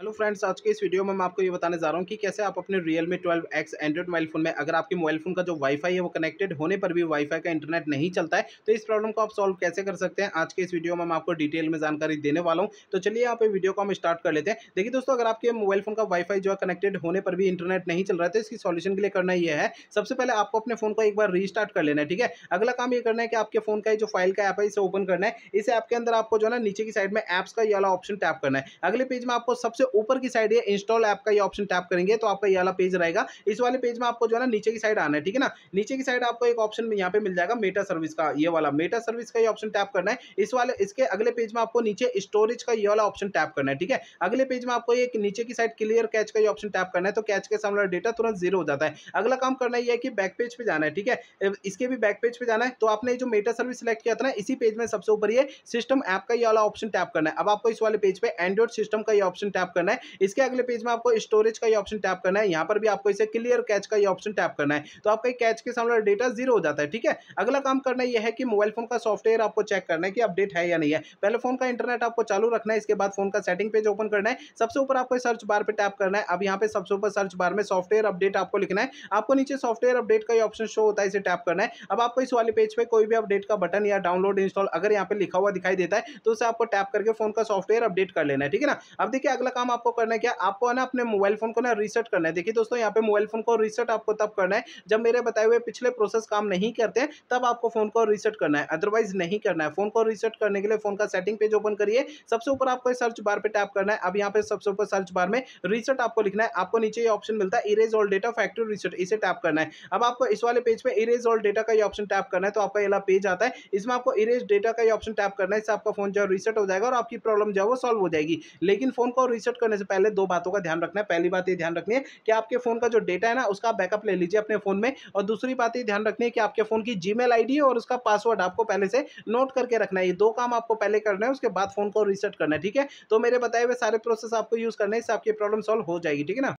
hello friends आज के इस वीडियो में मैं आपको ये बताने जा रहा हूँ कि कैसे आप अपने Realme twelve X Android mobile phone में अगर आपके मोबाइल फोन का जो वाईफाई है वो कनेक्टेड होने पर भी वाईफाई का इंटरनेट नहीं चलता है तो इस प्रॉब्लम को आप सॉल्व कैसे कर सकते हैं आज के इस वीडियो में मैं आपको डिटेल में जानकारी देने वाला हूँ तो चलिए आप वीडियो को हम स्टार्ट कर लेते हैं देखिए दोस्तों अगर आपके मोबाइल फोन का वाईफाई जो है कनेक्टेड होने पर भी इंटरनेट नहीं चल रहा है तो इसकी सॉल्यूशन के लिए करना यह है सबसे पहले आपको अपने फोन को एक बार रीस्टार्ट कर लेना है ठीक है अगला काम ये करना है कि आपके फोन का जो फाइल का ऐप है इसे ओपन करना है इस ऐप के अंदर आपको जो है ना नीचे की साइड में ऐप्स का ये वाला ऑप्शन टैप करना है अगले पेज में आपको सबसे ऊपर की साइड ये इंस्टॉल ऐप का ये ऑप्शन टैप करेंगे तो आपका ये वाला पेज रहेगा इस वाले पेज में आपको जो है ना नीचे की साइड आना है ठीक है ना नीचे की साइड आपको एक ऑप्शन यहाँ पे मिल जाएगा मेटा सर्विस का ये वाला मेटा सर्विस का ये ऑप्शन टैप करना है इस वाले इसके अगले पेज में आपको नीचे स्टोरेज का ये वाला ऑप्शन टैप करना है ठीक है अगले पेज में आपको एक नीचे की साइड क्लियर कैच का ये ऑप्शन टैप करना है तो कैच के सामने डेटा तुरंत जीरो हो जाता है अगला काम करना यह है कि बैक पेज पर जाना है ठीक है इसके भी बैक पेज पर जाना है तो आपने जो मेटा सर्विस सिलेक्ट किया था ना इसी पेज में सबसे ऊपर ये सिस्टम ऐप का ये वाला ऑप्शन टैप करना है अब आपको इस वाले पेज पर एंड्रॉइड सिस्टम का ये ऑप्शन टैप करना है इसके अगले पेज में आपको स्टोरेज का ये ऑप्शन टैप करना है यहाँ पर भी आपको इसे क्लियर कैच का ये ऑप्शन टैप करना है तो आपका कैच के सामने डेटा जीरो हो जाता है ठीक है अगला काम करना यह है कि मोबाइल फोन का सॉफ्टवेयर आपको चेक करना है कि अपडेट है या नहीं है पहले फोन का इंटरनेट आपको चालू रखना है इसके बाद फोन का सेटिंग पेज ओपन करना है सबसे ऊपर आपको सर्च बार पर टैप करना है अब यहाँ पे सबसे ऊपर सर्च बार में सॉफ्टवेयर अपडेट आपको लिखना है आपको नीचे सॉफ्टवेयर अपडेट का ये ऑप्शन शो होता है इसे टैप करना है अब आपको इस वाले पेज पर कोई भी अपडेट का बटन या डाउनलोड इंस्टॉल अगर यहाँ पे लिखा हुआ दिखाई देता है तो उसे आपको टैप करके फोन का सॉफ्टवेयर अपडेट कर लेना है ठीक है ना अब देखिए अगला काम आपको करना है क्या आपको है ना अपने मोबाइल फोन को ना रीसेट करना है देखिए दोस्तों यहाँ पे मोबाइल फोन को रीसेट आपको तब करना है जब मेरे बताए हुए पिछले प्रोसेस काम नहीं करते तब आपको फोन को रीसेट करना है अदरवाइज नहीं करना है फोन को रीसेट करने के लिए फोन का सेटिंग पेज ओपन करिए सबसे ऊपर आपको सर्च बार पर टैप करना है अब यहाँ पे सबसे ऊपर सर्च बार में रीसेट आपको लिखना है आपको नीचे ये ऑप्शन मिलता है erase all data factory reset इसे टैप करना है अब आपको इस वाले पेज पे इरेज ऑल डेटा का ये ऑप्शन टैप करना है तो आपका अला पेज आता है इसमें आपको इरेज डेटा का ये ऑप्शन टैप करना है इससे आपका फोन जो है रीसेट हो जाएगा और आपकी प्रॉब्लम जो है वो सॉल्व हो जाएगी लेकिन फोन को रीसेट एक्सेप्ट करने से पहले दो बातों का ध्यान रखना है पहली बात ये ध्यान रखनी है कि आपके फ़ोन का जो डेटा है ना उसका बैकअप ले लीजिए अपने फ़ोन में और दूसरी बात ये ध्यान रखनी है कि आपके फ़ोन की जी मेल और उसका पासवर्ड आपको पहले से नोट करके रखना है ये दो काम आपको पहले करना है उसके बाद फ़ोन को रिसेट करना है ठीक है तो मेरे बताए हुए सारे प्रोसेस आपको यूज़ करने से आपकी प्रॉब्लम सॉल्व हो जाएगी ठीक है ना